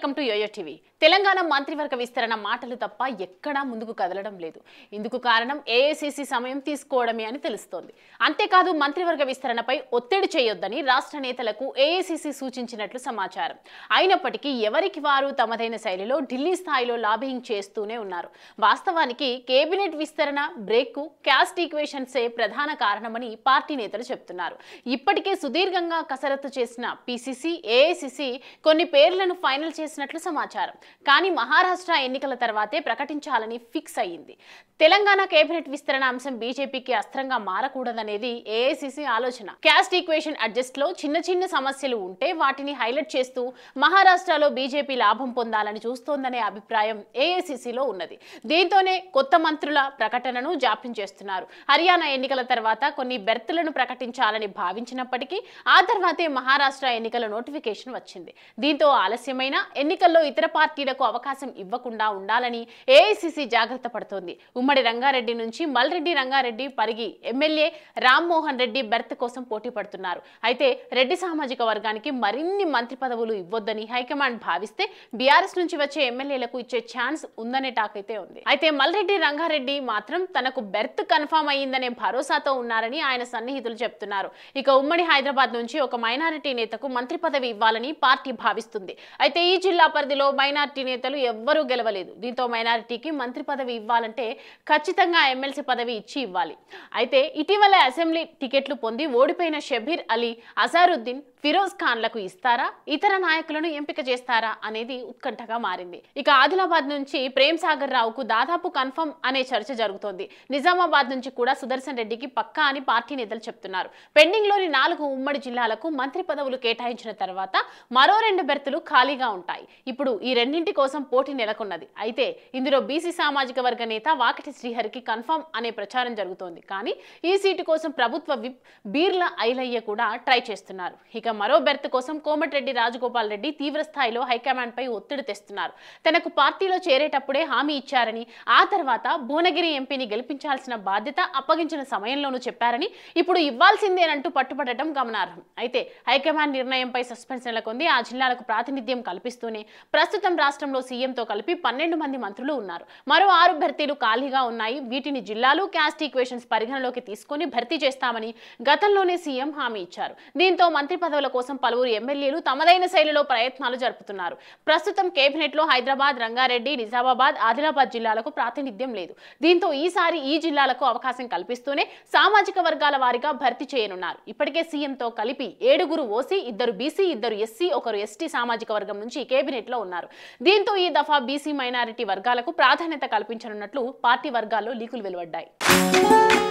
welcome to YoYo TV Telangana మంత్రివర్గ విస్తరణ మాటలు తప్ప ఎక్కడా ముందుకు కదలడం లేదు ఇందుకు కారణం ఏఐసిసి సమయం తీసుకోవడమే అని తెలుస్తోంది అంతేకాదు మంత్రివర్గ విస్తరణపై ఒత్తిడి చేయొద్దని రాష్ట్ర నేతలకు ఏఐసిసి సూచించినట్లు సమాచారం అయినప్పటికీ ఎవరికి వారు తమదైన శైలిలో ఢిల్లీ స్థాయిలో లాబింగ్ చేస్తూనే ఉన్నారు వాస్తవానికి కేబినెట్ విస్తరణ బ్రేక్కు క్యాస్ట్ ఈక్వేషన్సే ప్రధాన కారణమని పార్టీ నేతలు చెబుతున్నారు ఇప్పటికే సుదీర్ఘంగా కసరత్తు చేసిన పిసిసి ఏఐసిసి కొన్ని పేర్లను ఫైనల్ చేసి చేసినట్లు సమాచారం కానీ మహారాష్ట్ర ఎన్నికల తర్వాతే ప్రకటించాలని ఫిక్స్ అయ్యింది తెలంగాణ కేబినెట్ విస్తరణ అంశం బీజేపీకి అస్త్రంగా మారకూడదనేది ఏఐసిసి ఆలోచన క్యాస్ట్ ఈక్వేషన్ అడ్జస్ట్ లో చిన్న చిన్న సమస్యలు ఉంటే వాటిని హైలైట్ చేస్తూ మహారాష్ట్రలో బీజేపీ లాభం పొందాలని చూస్తోందనే అభిప్రాయం ఏఐసిసిలో ఉన్నది దీంతోనే కొత్త మంత్రుల ప్రకటనను జాప్యం చేస్తున్నారు హర్యానా ఎన్నికల తర్వాత కొన్ని బెర్త్లను ప్రకటించాలని భావించినప్పటికీ ఆ తర్వాతే మహారాష్ట్ర ఎన్నికల నోటిఫికేషన్ వచ్చింది దీంతో ఆలస్యమైన ఎన్నికల్లో ఇతర పార్టీలకు అవకాశం ఇవ్వకుండా ఉండాలని ఏఐసిసి జాగ్రత్త పడుతోంది ఉమ్మడి రంగారెడ్డి నుంచి మల్రెడ్డి రంగారెడ్డి పరిగి ఎమ్మెల్యే రామ్మోహన్ రెడ్డి బెర్త్ కోసం పోటీ పడుతున్నారు అయితే రెడ్డి సామాజిక వర్గానికి మరిన్ని మంత్రి పదవులు ఇవ్వొద్దని హైకమాండ్ భావిస్తే బీఆర్ఎస్ నుంచి వచ్చే ఎమ్మెల్యేలకు ఇచ్చే ఛాన్స్ ఉందనే టాక్ అయితే ఉంది అయితే మల్రెడ్డి రంగారెడ్డి మాత్రం తనకు బెర్త్ కన్ఫామ్ అయ్యిందనే భరోసాతో ఉన్నారని ఆయన సన్నిహితులు చెప్తున్నారు ఇక ఉమ్మడి హైదరాబాద్ నుంచి ఒక మైనారిటీ నేతకు మంత్రి పదవి ఇవ్వాలని పార్టీ భావిస్తుంది అయితే ఈ జిల్లా పరిధిలో మైనార్టీ నేతలు ఎవ్వరూ గెలవలేదు దీంతో మైనార్టీకి మంత్రి పదవి ఇవ్వాలంటే ఖచ్చితంగా ఎమ్మెల్సీ పదవి ఇచ్చి ఇవ్వాలి అయితే ఇటీవల అసెంబ్లీ టికెట్లు పొంది ఓడిపోయిన షబీర్ అలీ అజారుద్దీన్ ఫిరోజ్ ఖాన్లకు ఇస్తారా ఇతర నాయకులను ఎంపిక చేస్తారా అనేది ఉత్కంఠగా మారింది ఇక ఆదిలాబాద్ నుంచి ప్రేమ్ సాగర్ రావుకు దాదాపు కన్ఫర్మ్ అనే చర్చ జరుగుతోంది నిజామాబాద్ నుంచి కూడా సుదర్శన్ రెడ్డికి పక్కా అని పార్టీ నేతలు చెప్తున్నారు పెండింగ్లోని నాలుగు ఉమ్మడి జిల్లాలకు మంత్రి పదవులు కేటాయించిన తర్వాత మరో రెండు బెర్తులు ఖాళీగా ఉంటాయి ఇప్పుడు ఈ రెండింటి కోసం పోటీ నెలకొన్నది అయితే ఇందులో బీసీ సామాజిక వర్గ నేత వాకిటి శ్రీహరికి కన్ఫర్మ్ అనే ప్రచారం జరుగుతోంది కానీ ఈ సీటు కోసం ప్రభుత్వ విప్ బీర్ల ఐలయ్య కూడా ట్రై చేస్తున్నారు ఇక మరో బెర్త్ కోసం కోమటిరెడ్డి రాజగోపాల్ రెడ్డి తీవ్రస్థాయిలో పై ఒత్తిడి తెస్తున్నారు తనకు పార్టీలో చేరేటప్పుడే హామీ ఇచ్చారని ఆ తర్వాత భువనగిరి ఎంపీని గెలిపించాల్సిన బాధ్యత అప్పగించిన సమయంలోనూ చెప్పారని ఇప్పుడు ఇవ్వాల్సిందేనంటూ పట్టుబడటం గమనార్హం అయితే హైకమాండ్ నిర్ణయంపై సస్పెన్స్ నెలకొంది ఆ జిల్లాలకు ప్రాతినిధ్యం కల్పిస్తూనే ప్రస్తుతం రాష్ట్రంలో సీఎంతో కలిపి పన్నెండు మంది మంత్రులు ఉన్నారు మరో ఆరు భర్తీలు ఖాళీగా ఉన్నాయి వీటిని జిల్లాలు క్యాస్ట్ ఈక్వేషన్స్ పరిగణలోకి తీసుకుని భర్తీ చేస్తామని గతంలోనే సీఎం హామీ ఇచ్చారు దీంతో మంత్రి పదవి పదవుల కోసం పలువురు ఎమ్మెల్యేలు తమదైన శైలిలో ప్రయత్నాలు జరుపుతున్నారు ప్రస్తుతం కేబినెట్లో హైదరాబాద్ రంగారెడ్డి నిజామాబాద్ ఆదిలాబాద్ జిల్లాలకు ప్రాతినిధ్యం లేదు దీంతో ఈసారి ఈ జిల్లాలకు అవకాశం కల్పిస్తూనే సామాజిక వర్గాల వారిగా భర్తీ చేయనున్నారు ఇప్పటికే సీఎంతో కలిపి ఏడుగురు ఓసీ ఇద్దరు బీసీ ఇద్దరు ఎస్సీ ఒకరు ఎస్టీ సామాజిక వర్గం నుంచి కేబినెట్లో ఉన్నారు దీంతో ఈ దఫా బీసీ మైనారిటీ వర్గాలకు ప్రాధాన్యత కల్పించనున్నట్లు పార్టీ వర్గాల్లో లీకులు వెలువడ్డాయి